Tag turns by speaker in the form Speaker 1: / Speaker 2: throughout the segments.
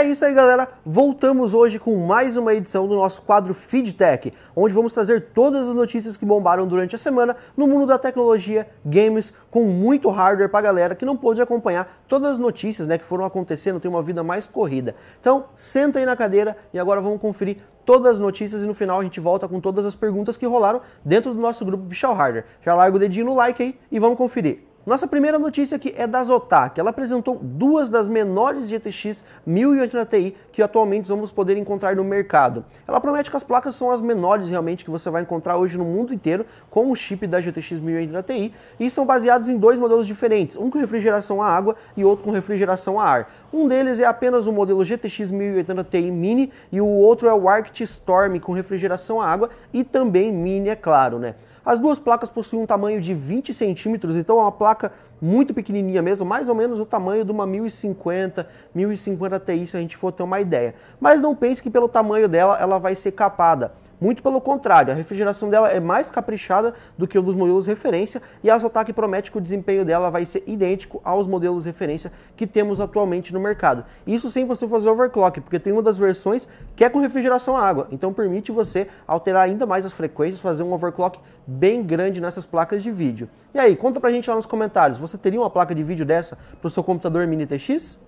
Speaker 1: É isso aí, galera. Voltamos hoje com mais uma edição do nosso quadro FeedTech, onde vamos trazer todas as notícias que bombaram durante a semana no mundo da tecnologia, games, com muito hardware pra galera que não pôde acompanhar todas as notícias né, que foram acontecendo, tem uma vida mais corrida. Então, senta aí na cadeira e agora vamos conferir todas as notícias e no final a gente volta com todas as perguntas que rolaram dentro do nosso grupo Bichal Harder. Já larga o dedinho no like aí e vamos conferir. Nossa primeira notícia aqui é da Zotac. Ela apresentou duas das menores GTX 1080 Ti que atualmente vamos poder encontrar no mercado. Ela promete que as placas são as menores realmente que você vai encontrar hoje no mundo inteiro com o chip da GTX 1080 Ti e são baseados em dois modelos diferentes, um com refrigeração a água e outro com refrigeração a ar. Um deles é apenas o modelo GTX 1080 Ti Mini e o outro é o Arctic Storm com refrigeração a água e também mini, é claro, né? As duas placas possuem um tamanho de 20 centímetros, então é uma placa muito pequenininha mesmo, mais ou menos o tamanho de uma 1050, 1050 Ti, se a gente for ter uma ideia. Mas não pense que pelo tamanho dela ela vai ser capada. Muito pelo contrário, a refrigeração dela é mais caprichada do que o dos modelos referência e a Zotac promete que o desempenho dela vai ser idêntico aos modelos referência que temos atualmente no mercado. Isso sem você fazer overclock, porque tem uma das versões que é com refrigeração a água, então permite você alterar ainda mais as frequências, fazer um overclock bem grande nessas placas de vídeo. E aí, conta pra gente lá nos comentários, você teria uma placa de vídeo dessa para o seu computador mini TX?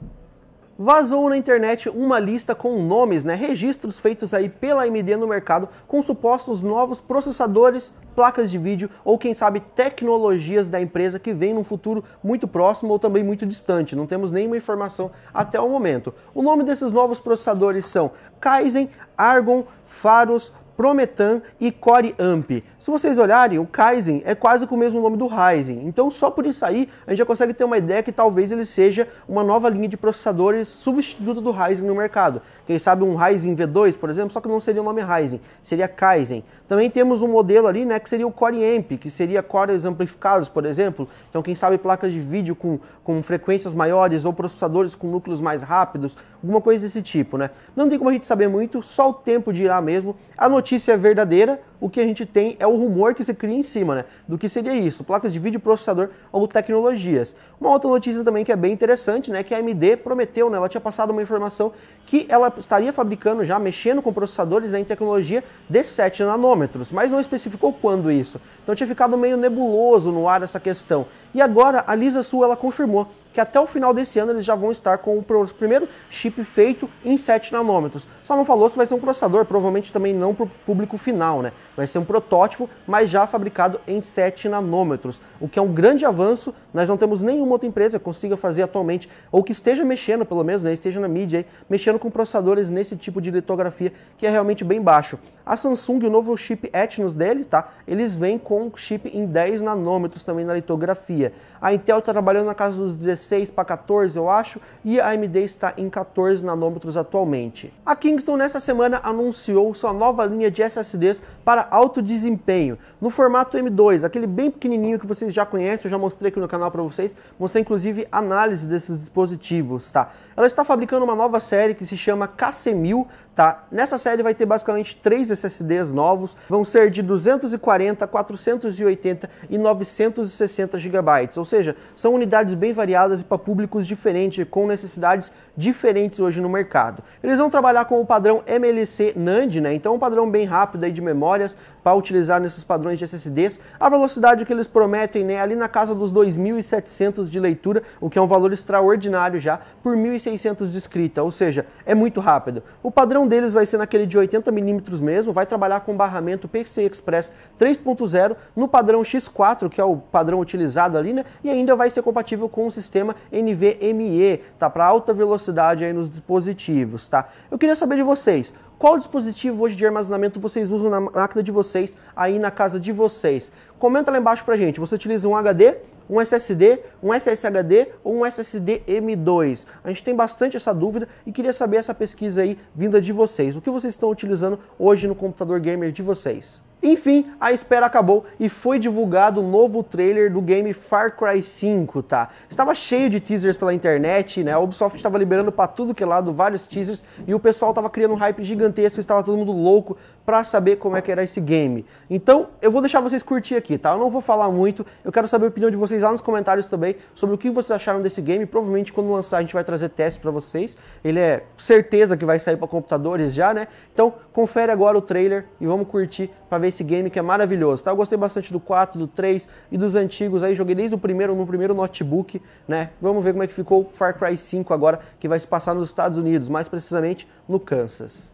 Speaker 1: Vazou na internet uma lista com nomes, né, registros feitos aí pela AMD no mercado com supostos novos processadores, placas de vídeo ou quem sabe tecnologias da empresa que vem num futuro muito próximo ou também muito distante. Não temos nenhuma informação até o momento. O nome desses novos processadores são Kaizen, Argon, Faros, Prometan e Core Amp. Se vocês olharem, o Kaizen é quase com o mesmo nome do Ryzen. Então, só por isso aí, a gente já consegue ter uma ideia que talvez ele seja uma nova linha de processadores substituta do Ryzen no mercado. Quem sabe um Ryzen V2, por exemplo, só que não seria o nome Ryzen, seria Kaizen. Também temos um modelo ali, né, que seria o Core Amp, que seria cores amplificados, por exemplo. Então, quem sabe placas de vídeo com, com frequências maiores ou processadores com núcleos mais rápidos, alguma coisa desse tipo, né? Não tem como a gente saber muito, só o tempo dirá mesmo a notícia é verdadeira o que a gente tem é o rumor que se cria em cima, né? Do que seria isso, placas de vídeo, processador ou tecnologias. Uma outra notícia também que é bem interessante, né? Que a AMD prometeu, né? Ela tinha passado uma informação que ela estaria fabricando já, mexendo com processadores né, em tecnologia de 7 nanômetros, mas não especificou quando isso. Então tinha ficado meio nebuloso no ar essa questão. E agora a Lisa Su ela confirmou que até o final desse ano eles já vão estar com o primeiro chip feito em 7 nanômetros. Só não falou se vai ser um processador, provavelmente também não para o público final, né? Vai ser um protótipo, mas já fabricado em 7 nanômetros, o que é um grande avanço. Nós não temos nenhuma outra empresa que consiga fazer atualmente, ou que esteja mexendo, pelo menos, né, esteja na mídia, aí, mexendo com processadores nesse tipo de litografia, que é realmente bem baixo. A Samsung, o novo chip Etnos dele, tá? Eles vêm com chip em 10 nanômetros também na litografia. A Intel está trabalhando na casa dos 16 para 14, eu acho, e a AMD está em 14 nanômetros atualmente. A Kingston, nessa semana, anunciou sua nova linha de SSDs para para alto desempenho, no formato M2, aquele bem pequenininho que vocês já conhecem, eu já mostrei aqui no canal para vocês, mostrei inclusive análise desses dispositivos, tá? Ela está fabricando uma nova série que se chama KC1000, tá? Nessa série vai ter basicamente três SSDs novos, vão ser de 240, 480 e 960 GB, ou seja, são unidades bem variadas e para públicos diferentes, com necessidades diferentes hoje no mercado. Eles vão trabalhar com o padrão MLC NAND, né? Então um padrão bem rápido aí de memória, para utilizar nesses padrões de SSDs. A velocidade que eles prometem, né, ali na casa dos 2.700 de leitura, o que é um valor extraordinário já, por 1.600 de escrita, ou seja, é muito rápido. O padrão deles vai ser naquele de 80mm mesmo, vai trabalhar com barramento PCI Express 3.0 no padrão X4, que é o padrão utilizado ali, né, e ainda vai ser compatível com o sistema NVMe, tá, para alta velocidade aí nos dispositivos, tá. Eu queria saber de vocês, qual dispositivo hoje de armazenamento vocês usam na máquina de vocês, aí na casa de vocês? Comenta lá embaixo pra gente. Você utiliza um HD, um SSD, um SSHD ou um SSD M2? A gente tem bastante essa dúvida e queria saber essa pesquisa aí vinda de vocês. O que vocês estão utilizando hoje no computador gamer de vocês? Enfim, a espera acabou e foi divulgado o novo trailer do game Far Cry 5, tá? Estava cheio de teasers pela internet, né? A Ubisoft estava liberando para tudo que é lado vários teasers e o pessoal estava criando um hype gigantesco, estava todo mundo louco para saber como é que era esse game. Então, eu vou deixar vocês curtir aqui, tá? Eu não vou falar muito, eu quero saber a opinião de vocês lá nos comentários também sobre o que vocês acharam desse game. Provavelmente quando lançar a gente vai trazer teste para vocês. Ele é certeza que vai sair para computadores já, né? Então, confere agora o trailer e vamos curtir para ver esse game que é maravilhoso. Tá? Eu gostei bastante do 4, do 3 e dos antigos aí, joguei desde o primeiro no primeiro notebook, né? Vamos ver como é que ficou o Far Cry 5 agora, que vai se passar nos Estados Unidos, mais precisamente no Kansas.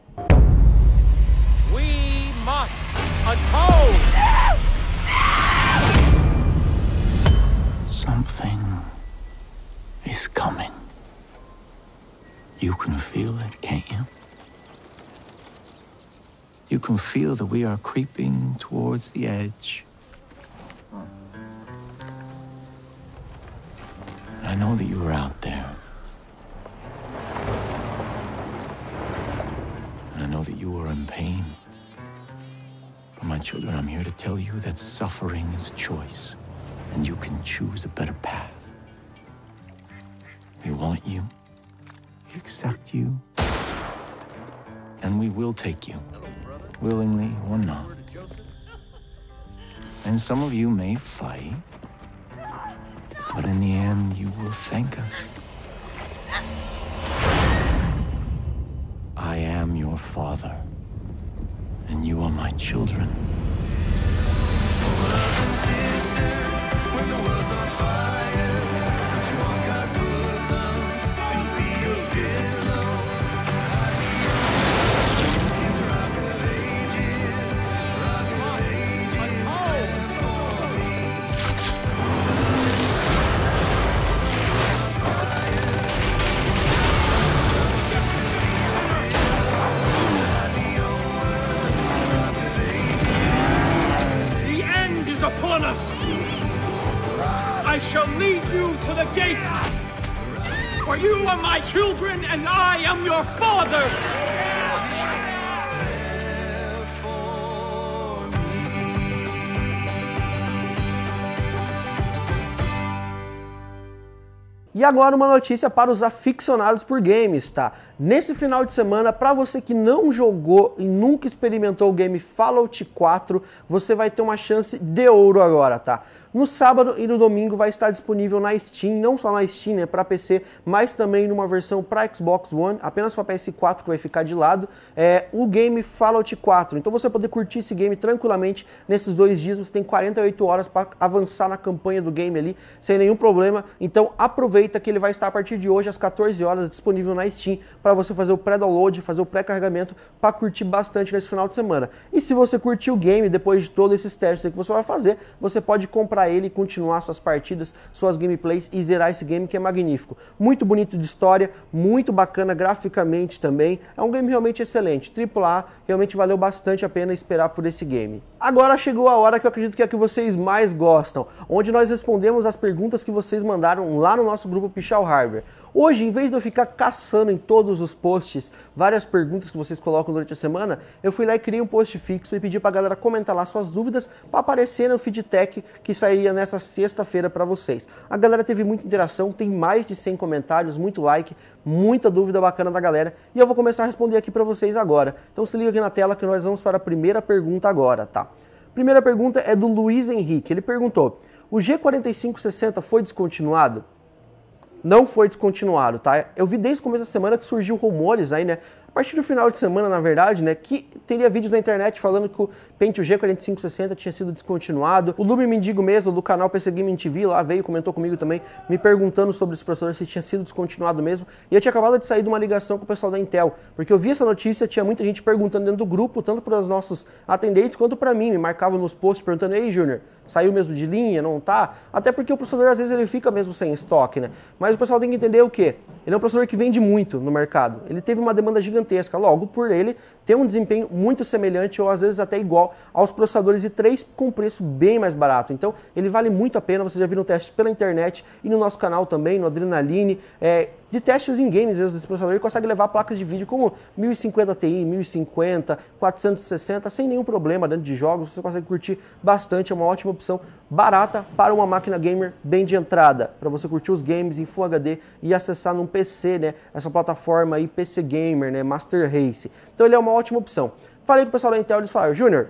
Speaker 1: We must atone. Something is coming. You can feel it, can't you? You can feel that we are creeping towards the edge. I know that you are out there. And I know that you are in pain. But my children, I'm here to tell you that suffering is a choice, and you can choose a better path. We want you, we accept you, and we will take you willingly or not. And some of you may fight, but in the end, you will thank us. I am your father, and you are my children. and I am your father. E agora uma notícia para os aficionados por games, tá? Nesse final de semana, para você que não jogou e nunca experimentou o game Fallout 4, você vai ter uma chance de ouro agora, tá? No sábado e no domingo vai estar disponível na Steam, não só na Steam, né, para PC, mas também numa versão para Xbox One, apenas para PS4 que vai ficar de lado, é o game Fallout 4. Então você poder curtir esse game tranquilamente nesses dois dias, você tem 48 horas para avançar na campanha do game ali sem nenhum problema. Então aproveita que ele vai estar a partir de hoje às 14 horas disponível na Steam para você fazer o pré-download, fazer o pré-carregamento para curtir bastante nesse final de semana. E se você curtir o game depois de todos esses testes que você vai fazer, você pode comprar ele continuar suas partidas, suas gameplays e zerar esse game que é magnífico. Muito bonito de história, muito bacana graficamente também. É um game realmente excelente. AAA realmente valeu bastante a pena esperar por esse game. Agora chegou a hora que eu acredito que é a que vocês mais gostam, onde nós respondemos as perguntas que vocês mandaram lá no nosso grupo Pichal Hardware. Hoje, em vez de eu ficar caçando em todos os posts várias perguntas que vocês colocam durante a semana, eu fui lá e criei um post fixo e pedi pra galera comentar lá suas dúvidas para aparecer no feedback que saía nessa sexta-feira para vocês. A galera teve muita interação, tem mais de 100 comentários, muito like, muita dúvida bacana da galera e eu vou começar a responder aqui para vocês agora. Então se liga aqui na tela que nós vamos para a primeira pergunta agora, tá? Primeira pergunta é do Luiz Henrique. Ele perguntou: "O G4560 foi descontinuado?" não foi descontinuado, tá? Eu vi desde o começo da semana que surgiu rumores aí, né? A partir do final de semana, na verdade, né? Que teria vídeos na internet falando que o Pentium G 4560 tinha sido descontinuado. O Lume Mendigo mesmo, do canal PC Gaming TV, lá veio, comentou comigo também, me perguntando sobre esse processador, se tinha sido descontinuado mesmo. E eu tinha acabado de sair de uma ligação com o pessoal da Intel, porque eu vi essa notícia, tinha muita gente perguntando dentro do grupo, tanto para os nossos atendentes quanto para mim. Me marcavam nos posts perguntando, ei, Júnior, saiu mesmo de linha, não tá? Até porque o processador às vezes ele fica mesmo sem estoque, né? Mas o pessoal tem que entender o quê? Ele é um processador que vende muito no mercado. Ele teve uma demanda gigantesca, logo por ele tem um desempenho muito semelhante ou às vezes até igual aos processadores i3 com preço bem mais barato. Então ele vale muito a pena, vocês já viram testes pela internet e no nosso canal também, no Adrenaline, é, de testes em games desse processador, ele consegue levar placas de vídeo como 1050 Ti, 1050, 460 sem nenhum problema dentro de jogos, você consegue curtir bastante, é uma ótima opção barata para uma máquina gamer bem de entrada, para você curtir os games em Full HD e acessar num PC, né? Essa plataforma aí PC Gamer, né? Master Race. Então ele é uma ótima opção. Falei com o pessoal da Intel, eles falaram, Júnior,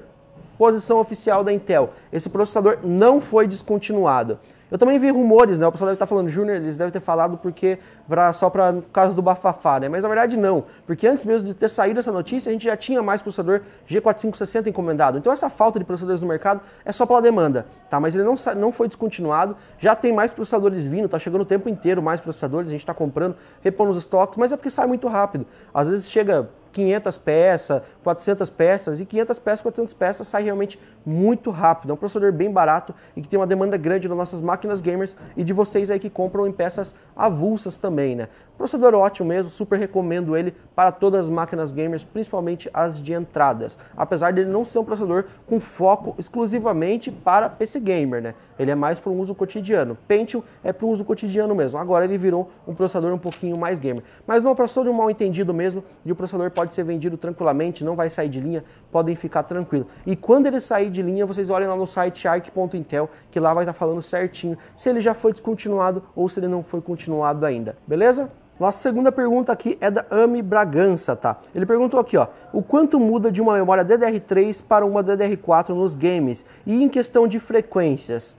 Speaker 1: posição oficial da Intel, esse processador não foi descontinuado. Eu também vi rumores, né? O pessoal deve estar falando, Júnior, eles devem ter falado porque pra, só para caso do bafafá, né? Mas na verdade não, porque antes mesmo de ter saído essa notícia, a gente já tinha mais processador G4560 encomendado. Então essa falta de processadores no mercado é só pela demanda, tá? Mas ele não, não foi descontinuado, já tem mais processadores vindo, tá chegando o tempo inteiro mais processadores, a gente está comprando, repondo os estoques, mas é porque sai muito rápido. Às vezes chega 500 peças, 400 peças, e 500 peças, 400 peças sai realmente muito rápido. É um processador bem barato e que tem uma demanda grande nas nossas máquinas gamers e de vocês aí que compram em peças avulsas também, né? Processador ótimo mesmo, super recomendo ele para todas as máquinas gamers, principalmente as de entradas. Apesar dele não ser um processador com foco exclusivamente para PC gamer, né? Ele é mais para um uso cotidiano. Pentium é para o uso cotidiano mesmo. Agora ele virou um processador um pouquinho mais gamer. Mas não é um processador mal entendido mesmo, e o processador pode ser vendido tranquilamente, não vai sair de linha, podem ficar tranquilo. E quando ele sair de linha, vocês olhem lá no site arc.intel, que lá vai estar falando certinho se ele já foi descontinuado ou se ele não foi continuado ainda. Beleza? Nossa segunda pergunta aqui é da Ami Bragança, tá? Ele perguntou aqui, ó, o quanto muda de uma memória DDR3 para uma DDR4 nos games e em questão de frequências?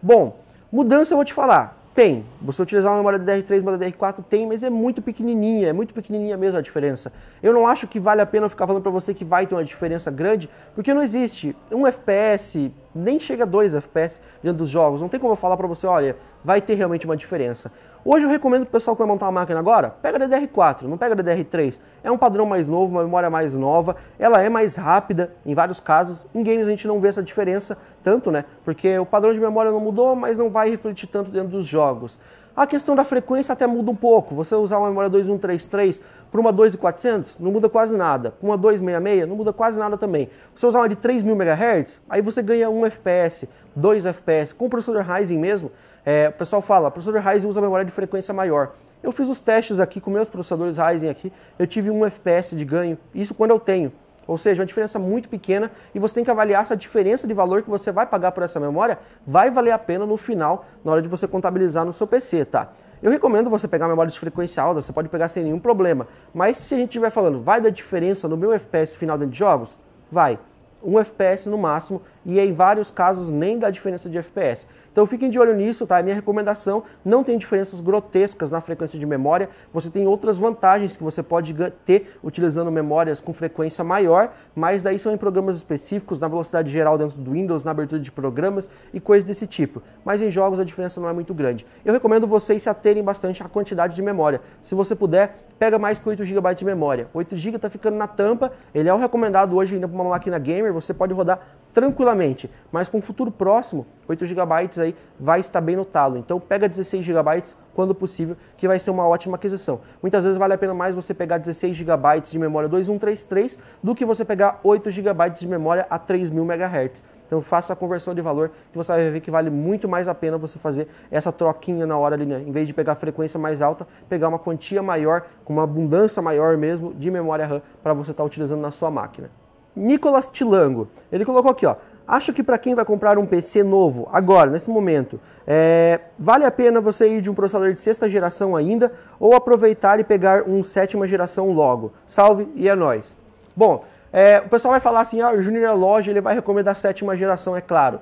Speaker 1: Bom, mudança eu vou te falar. Tem. Você utilizar uma memória DDR3 uma DDR4 tem, mas é muito pequenininha, é muito pequenininha mesmo a diferença. Eu não acho que vale a pena ficar falando para você que vai ter uma diferença grande, porque não existe. Um FPS nem chega a 2 FPS dentro dos jogos. Não tem como eu falar para você, olha, vai ter realmente uma diferença. Hoje eu recomendo pro pessoal que vai montar uma máquina agora, pega a DDR4, não pega a DDR3. É um padrão mais novo, uma memória mais nova, ela é mais rápida em vários casos. Em games a gente não vê essa diferença tanto, né? Porque o padrão de memória não mudou, mas não vai refletir tanto dentro dos jogos. A questão da frequência até muda um pouco. Você usar uma memória 2133 para uma 2400, não muda quase nada. Para uma 266, não muda quase nada também. Você usar uma de 3000 MHz, aí você ganha 1 FPS, 2 FPS. Com o processador Ryzen mesmo, é, o pessoal fala, o processador Ryzen usa memória de frequência maior. Eu fiz os testes aqui com meus processadores Ryzen aqui, eu tive 1 FPS de ganho, isso quando eu tenho. Ou seja, uma diferença muito pequena e você tem que avaliar se a diferença de valor que você vai pagar por essa memória vai valer a pena no final, na hora de você contabilizar no seu PC, tá? Eu recomendo você pegar memória de frequência alta, tá? você pode pegar sem nenhum problema. Mas se a gente estiver falando, vai dar diferença no meu FPS final dentro de jogos? Vai. Um FPS no máximo, e em vários casos nem dá diferença de FPS. Então fiquem de olho nisso, tá? É minha recomendação não tem diferenças grotescas na frequência de memória. Você tem outras vantagens que você pode ter utilizando memórias com frequência maior, mas daí são em programas específicos, na velocidade geral dentro do Windows, na abertura de programas e coisas desse tipo. Mas em jogos a diferença não é muito grande. Eu recomendo vocês se aterem bastante à quantidade de memória. Se você puder, pega mais que 8 GB de memória. 8 GB tá ficando na tampa, ele é o recomendado hoje ainda para uma máquina gamer, você pode rodar tranquilamente, mas com um futuro próximo, 8 GB aí vai estar bem no talo. Então pega 16 GB quando possível, que vai ser uma ótima aquisição. Muitas vezes vale a pena mais você pegar 16 GB de memória 2133 do que você pegar 8 GB de memória a 3000 MHz. Então faça a conversão de valor que você vai ver que vale muito mais a pena você fazer essa troquinha na hora ali, né? Em vez de pegar a frequência mais alta, pegar uma quantia maior, com uma abundância maior mesmo de memória RAM para você estar tá utilizando na sua máquina. Nicolas Tilango, ele colocou aqui, ó. Acho que para quem vai comprar um PC novo, agora, nesse momento, é, vale a pena você ir de um processador de sexta geração ainda ou aproveitar e pegar um sétima geração logo. Salve e é nóis. Bom, é, o pessoal vai falar assim, ah, o Junior é Loja ele vai recomendar a sétima geração, é claro.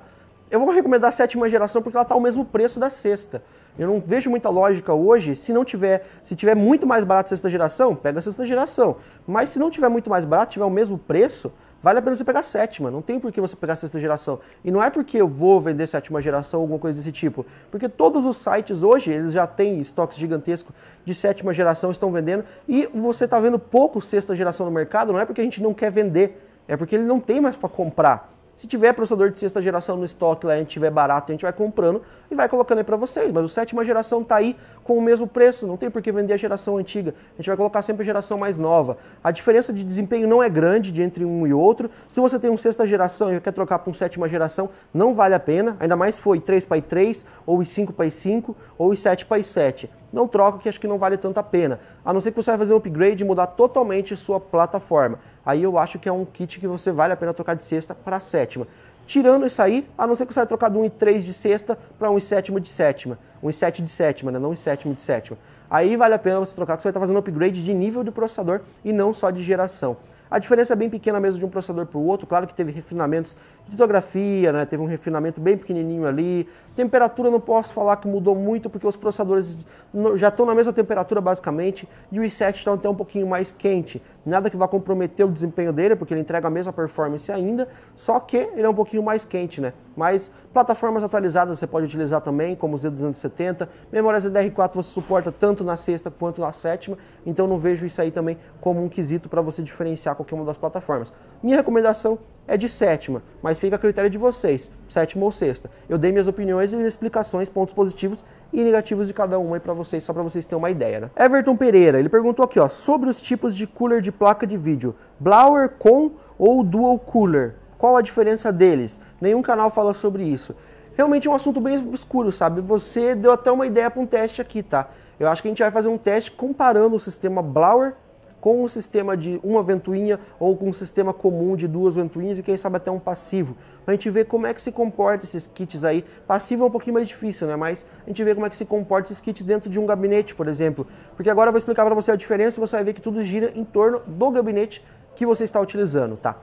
Speaker 1: Eu vou recomendar a sétima geração porque ela está ao mesmo preço da sexta. Eu não vejo muita lógica hoje, se não tiver, se tiver muito mais barato a sexta geração, pega a sexta geração. Mas se não tiver muito mais barato, tiver o mesmo preço, Vale a pena você pegar a sétima, não tem por que você pegar a sexta geração. E não é porque eu vou vender sétima geração ou alguma coisa desse tipo. Porque todos os sites hoje, eles já têm estoques gigantescos de sétima geração, estão vendendo. E você está vendo pouco sexta geração no mercado, não é porque a gente não quer vender, é porque ele não tem mais para comprar. Se tiver processador de sexta geração no estoque lá, a gente tiver barato, a gente vai comprando e vai colocando aí para vocês. Mas o sétima geração tá aí com o mesmo preço, não tem por que vender a geração antiga. A gente vai colocar sempre a geração mais nova. A diferença de desempenho não é grande de entre um e outro. Se você tem um sexta geração e quer trocar para um sétima geração, não vale a pena. Ainda mais foi 3 para 3 ou 5 para 5 ou 7 para 7 não troca que acho que não vale tanto a pena. A não ser que você vai fazer um upgrade e mudar totalmente sua plataforma. Aí eu acho que é um kit que você vale a pena trocar de sexta para sétima. Tirando isso aí, a não ser que você vai trocar de 1,3 de sexta para 1,7 de sétima. 1,7 de sétima, né? não 1,7 de sétima. Aí vale a pena você trocar, porque você vai estar tá fazendo upgrade de nível do processador e não só de geração. A diferença é bem pequena mesmo de um processador para o outro, claro que teve refinamentos de litografia, né? teve um refinamento bem pequenininho ali, Temperatura não posso falar que mudou muito, porque os processadores já estão na mesma temperatura basicamente, e o i7 está até um pouquinho mais quente. Nada que vá comprometer o desempenho dele, porque ele entrega a mesma performance ainda, só que ele é um pouquinho mais quente, né? Mas plataformas atualizadas você pode utilizar também, como o Z270, memórias DDR4 você suporta tanto na sexta quanto na sétima, então não vejo isso aí também como um quesito para você diferenciar qualquer uma das plataformas. Minha recomendação é de sétima, mas fica a critério de vocês, sétima ou sexta. Eu dei minhas opiniões e minhas explicações, pontos positivos e negativos de cada uma aí para vocês, só para vocês terem uma ideia, né? Everton Pereira, ele perguntou aqui, ó, sobre os tipos de cooler de placa de vídeo, Blower com ou Dual Cooler. Qual a diferença deles? Nenhum canal fala sobre isso. Realmente é um assunto bem obscuro, sabe? Você deu até uma ideia para um teste aqui, tá? Eu acho que a gente vai fazer um teste comparando o sistema Blower com um sistema de uma ventoinha ou com um sistema comum de duas ventoinhas e quem sabe até um passivo. Para a gente ver como é que se comporta esses kits aí. Passivo é um pouquinho mais difícil, né? Mas a gente vê como é que se comporta esses kits dentro de um gabinete, por exemplo. Porque agora eu vou explicar para você a diferença e você vai ver que tudo gira em torno do gabinete que você está utilizando, tá?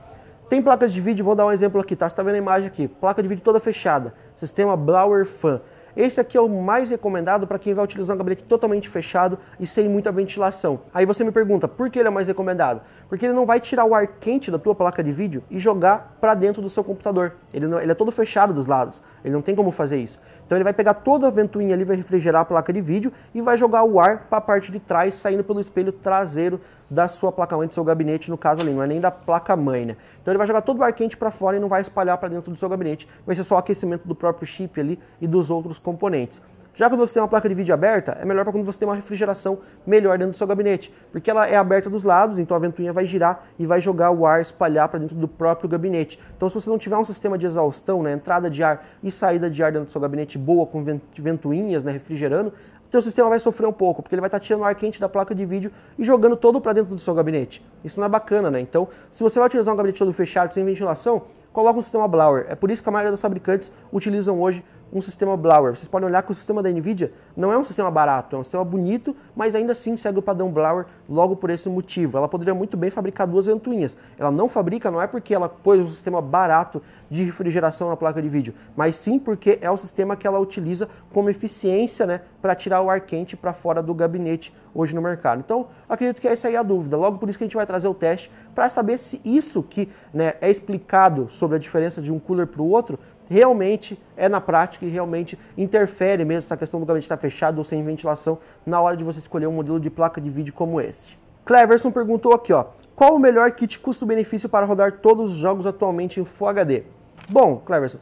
Speaker 1: Tem placas de vídeo, vou dar um exemplo aqui, tá? Você está vendo a imagem aqui, placa de vídeo toda fechada, sistema Blauer Fan. Esse aqui é o mais recomendado para quem vai utilizar um gabinete totalmente fechado e sem muita ventilação. Aí você me pergunta, por que ele é mais recomendado? Porque ele não vai tirar o ar quente da tua placa de vídeo e jogar para dentro do seu computador. Ele, não, ele é todo fechado dos lados, ele não tem como fazer isso. Então ele vai pegar toda a ventoinha ali, vai refrigerar a placa de vídeo e vai jogar o ar para a parte de trás, saindo pelo espelho traseiro da sua placa-mãe, do seu gabinete, no caso ali, não é nem da placa-mãe, né? Então ele vai jogar todo o ar quente para fora e não vai espalhar para dentro do seu gabinete, vai ser só o aquecimento do próprio chip ali e dos outros componentes. Já quando você tem uma placa de vídeo aberta, é melhor para quando você tem uma refrigeração melhor dentro do seu gabinete, porque ela é aberta dos lados, então a ventoinha vai girar e vai jogar o ar, espalhar para dentro do próprio gabinete. Então, se você não tiver um sistema de exaustão, né, entrada de ar e saída de ar dentro do seu gabinete boa, com ventoinhas, né, refrigerando, seu sistema vai sofrer um pouco, porque ele vai estar tá tirando o ar quente da placa de vídeo e jogando todo para dentro do seu gabinete. Isso não é bacana, né? Então, se você vai utilizar um gabinete todo fechado, sem ventilação, coloca um sistema blower. É por isso que a maioria dos fabricantes utilizam hoje um sistema blower. Vocês podem olhar que o sistema da NVIDIA não é um sistema barato, é um sistema bonito, mas ainda assim segue o padrão blower. logo por esse motivo. Ela poderia muito bem fabricar duas ventoinhas. Ela não fabrica, não é porque ela pôs um sistema barato de refrigeração na placa de vídeo, mas sim porque é o sistema que ela utiliza como eficiência né, para tirar o ar quente para fora do gabinete hoje no mercado. Então, acredito que essa aí é a dúvida. Logo por isso que a gente vai trazer o teste para saber se isso que né, é explicado sobre a diferença de um cooler para o outro realmente é na prática e realmente interfere mesmo essa questão do gabinete estar fechado ou sem ventilação na hora de você escolher um modelo de placa de vídeo como esse. Cleverson perguntou aqui, ó, qual o melhor kit custo-benefício para rodar todos os jogos atualmente em Full HD? Bom, Cleverson,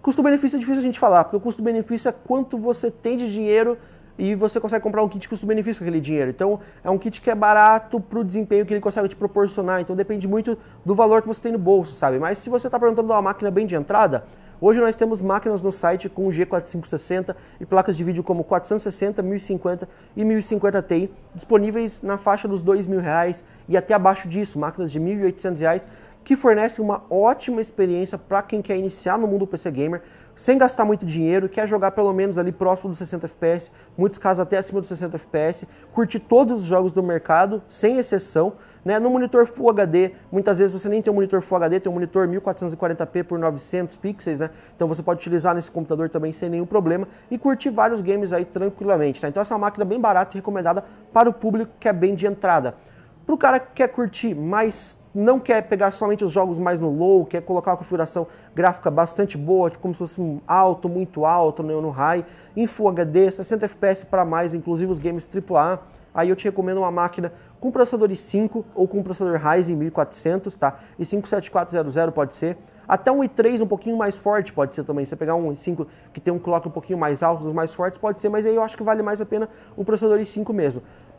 Speaker 1: custo-benefício é difícil a gente falar, porque o custo-benefício é quanto você tem de dinheiro e você consegue comprar um kit custo-benefício com aquele dinheiro. Então, é um kit que é barato para o desempenho que ele consegue te proporcionar. Então, depende muito do valor que você tem no bolso, sabe? Mas se você está perguntando uma máquina bem de entrada, Hoje nós temos máquinas no site com G4560 e placas de vídeo como 460, 1050 e 1050 Ti disponíveis na faixa dos R$ 2.000 e até abaixo disso, máquinas de R$ 1.800 que fornecem uma ótima experiência para quem quer iniciar no mundo PC Gamer sem gastar muito dinheiro, quer jogar pelo menos ali próximo dos 60 FPS, muitos casos até acima dos 60 FPS, curtir todos os jogos do mercado, sem exceção, né? No monitor Full HD, muitas vezes você nem tem um monitor Full HD, tem um monitor 1440p por 900 pixels, né? Então você pode utilizar nesse computador também sem nenhum problema e curtir vários games aí tranquilamente, tá? Então essa é uma máquina bem barata e recomendada para o público que é bem de entrada. Para o cara que quer curtir mais não quer pegar somente os jogos mais no low, quer colocar uma configuração gráfica bastante boa, tipo, como se fosse alto, muito alto, né, no high, em Full HD, 60 FPS para mais, inclusive os games AAA, aí eu te recomendo uma máquina com processador i5 ou com processador Ryzen 1400, tá? E 57400 pode ser. Até um i3 um pouquinho mais forte pode ser também. Se você pegar um i5 que tem um clock um pouquinho mais alto, dos mais fortes, pode ser, mas aí eu acho que vale mais a pena o processador i5 mesmo.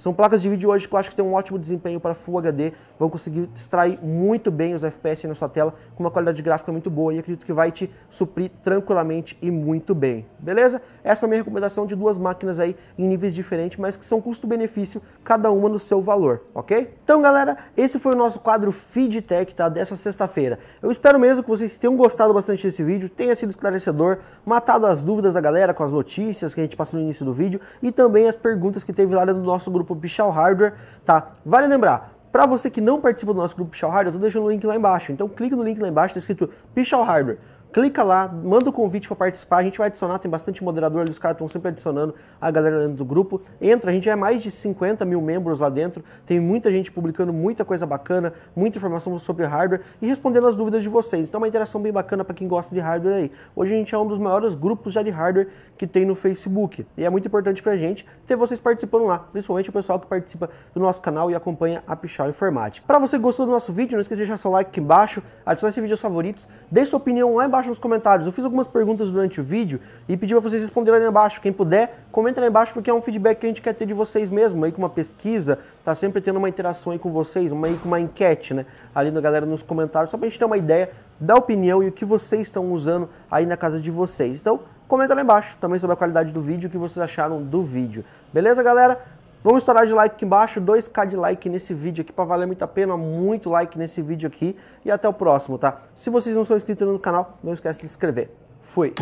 Speaker 1: São placas de vídeo hoje que eu acho que tem um ótimo desempenho para Full HD, vão conseguir extrair muito bem os FPS na sua tela com uma qualidade gráfica muito boa e acredito que vai te suprir tranquilamente e muito bem. Beleza? Essa é a minha recomendação de duas máquinas aí em níveis diferentes, mas que são custo-benefício, cada uma no seu valor, ok? Então galera, esse foi o nosso quadro Feed Tech tá? dessa sexta-feira. Eu espero mesmo que vocês tenham gostado bastante desse vídeo, tenha sido esclarecedor, matado as dúvidas da galera com as notícias que a gente passou no início do vídeo e também as perguntas que teve lá no nosso grupo grupo Bichal Hardware, tá? Vale lembrar, para você que não participa do nosso grupo Pichal Hardware, eu tô deixando o link lá embaixo. Então clica no link lá embaixo, tá escrito Pichal Hardware clica lá, manda o um convite para participar, a gente vai adicionar, tem bastante moderador ali, os caras estão sempre adicionando a galera dentro do grupo. Entra, a gente é mais de 50 mil membros lá dentro, tem muita gente publicando muita coisa bacana, muita informação sobre hardware e respondendo as dúvidas de vocês. Então é uma interação bem bacana para quem gosta de hardware aí. Hoje a gente é um dos maiores grupos já de hardware que tem no Facebook e é muito importante para a gente ter vocês participando lá, principalmente o pessoal que participa do nosso canal e acompanha a Pichal Informática. Para você que gostou do nosso vídeo, não esqueça de deixar seu like aqui embaixo, adicione esse vídeo aos favoritos, deixe sua opinião lá embaixo abaixo nos comentários. Eu fiz algumas perguntas durante o vídeo e pedi para vocês responderem ali embaixo. Quem puder, comenta lá embaixo porque é um feedback que a gente quer ter de vocês mesmo, aí com uma pesquisa, tá sempre tendo uma interação aí com vocês, uma aí com uma enquete, né? Ali na galera nos comentários, só pra gente ter uma ideia da opinião e o que vocês estão usando aí na casa de vocês. Então, comenta lá embaixo também sobre a qualidade do vídeo, o que vocês acharam do vídeo. Beleza, galera? Vamos estourar de like aqui embaixo, 2k de like nesse vídeo aqui para valer muito a pena, muito like nesse vídeo aqui e até o próximo, tá? Se vocês não são inscritos no canal, não esquece de se inscrever. Fui!